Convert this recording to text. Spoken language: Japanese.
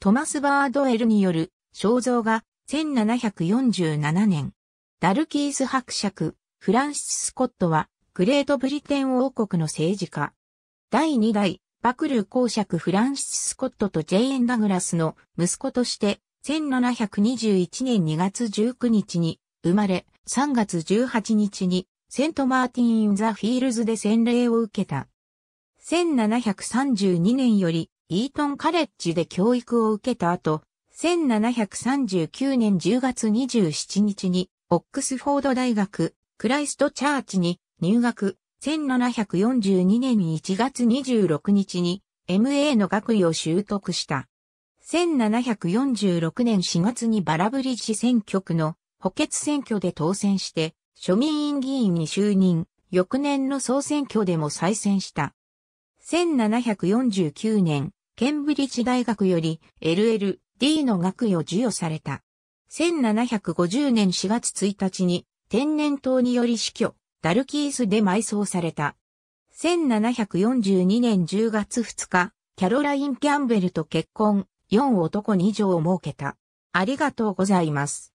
トマス・バードエルによる肖像画、1747年。ダルキース伯爵、フランシス・スコットは、グレートブリテン王国の政治家。第2代、バクル公爵フランシス・スコットとジェイエン・ダグラスの息子として、1721年2月19日に生まれ、3月18日にセントマーティン・イン・ザ・フィールズで洗礼を受けた。1732年よりイートンカレッジで教育を受けた後、1739年10月27日に、オックスフォード大学、クライストチャーチに入学、1742年1月26日に MA の学位を習得した。1746年4月にバラブリッジ選挙区の補欠選挙で当選して、庶民院議員に就任、翌年の総選挙でも再選した。1749年、ケンブリッジ大学より LL、D の学位を授与された。1750年4月1日に天然痘により死去、ダルキースで埋葬された。1742年10月2日、キャロライン・キャンベルと結婚、4男2女を設けた。ありがとうございます。